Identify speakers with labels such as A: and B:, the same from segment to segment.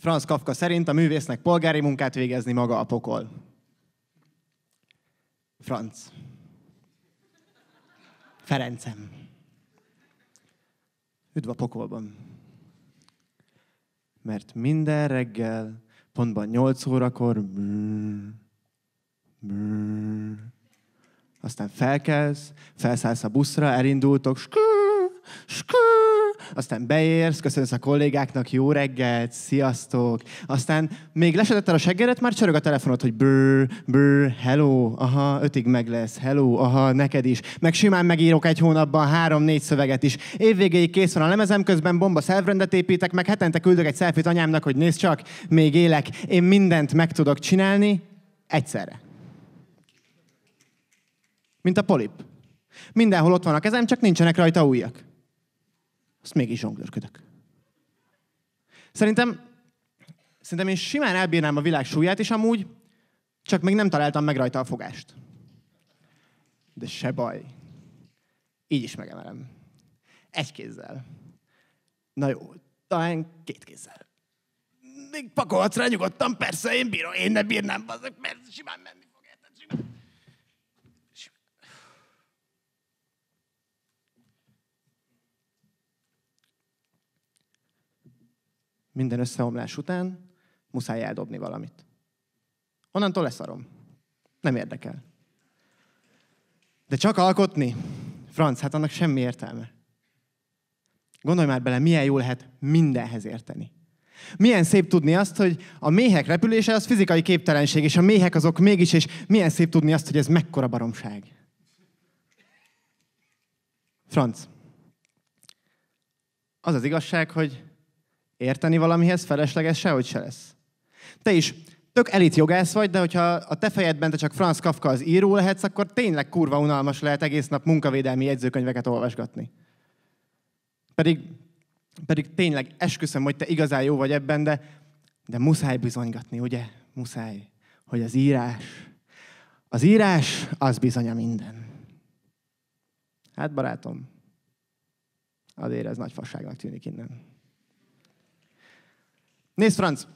A: Franz Kafka szerint a művésznek polgári munkát végezni maga a pokol. Franz. Ferencem. Üdv a pokolban. Mert minden reggel, pontban 8 órakor, aztán felkelsz, felszállsz a buszra, elindultok, skú, skú, aztán beérsz, köszönsz a kollégáknak, jó reggelt, sziasztok, aztán még lesetettel a seggeret, már csörög a telefonod, hogy brr, brr, hello, aha, ötig meg lesz, hello, aha, neked is, meg simán megírok egy hónapban három-négy szöveget is, évvégéig kész van a lemezem, közben bomba szervrendet építek, meg hetente küldök egy szelfit anyámnak, hogy nézd csak, még élek, én mindent meg tudok csinálni, egyszerre. Mint a polip. Mindenhol ott van a kezem, csak nincsenek rajta újak azt mégis zsonglőrködök. Szerintem, szerintem én simán elbírnám a világ súlyát, és amúgy csak még nem találtam meg rajta a fogást. De se baj. Így is megemelem. Egy kézzel. Na jó, talán két kézzel. Még pakolhatsz rá nyugodtan, persze, én bírom, én ne bírnám, azok, mert simán menni minden összeomlás után muszáj eldobni valamit. Onnantól leszarom. Nem érdekel. De csak alkotni? Franc, hát annak semmi értelme. Gondolj már bele, milyen jó lehet mindenhez érteni. Milyen szép tudni azt, hogy a méhek repülése az fizikai képtelenség, és a méhek azok mégis, és milyen szép tudni azt, hogy ez mekkora baromság. Franc. Az az igazság, hogy érteni valamihez, felesleges sehogy se lesz. Te is tök elit jogász vagy, de hogyha a te fejedben te csak Franz Kafka az író lehetsz, akkor tényleg kurva unalmas lehet egész nap munkavédelmi jegyzőkönyveket olvasgatni. Pedig, pedig tényleg esküszöm, hogy te igazán jó vagy ebben, de, de muszáj bizonygatni, ugye? Muszáj, hogy az írás, az írás az bizonya minden. Hát barátom, azért ez nagy fasságnak tűnik innen. Nézd, Franz,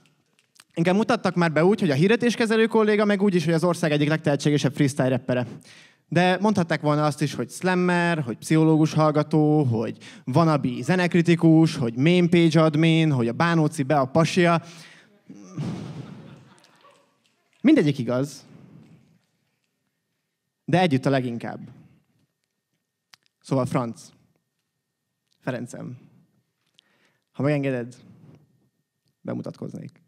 A: engem mutattak már be úgy, hogy a hirdetéskezelő kolléga, meg úgy is, hogy az ország egyik legtehetségesebb freestyle rappere. De mondhatták volna azt is, hogy slammer, hogy pszichológus hallgató, hogy vanabi zenekritikus, hogy main page admin, hogy a bánóci be a pasia. Mindegyik igaz, de együtt a leginkább. Szóval Franz, Ferencem, ha megengeded, bemutatkoznék.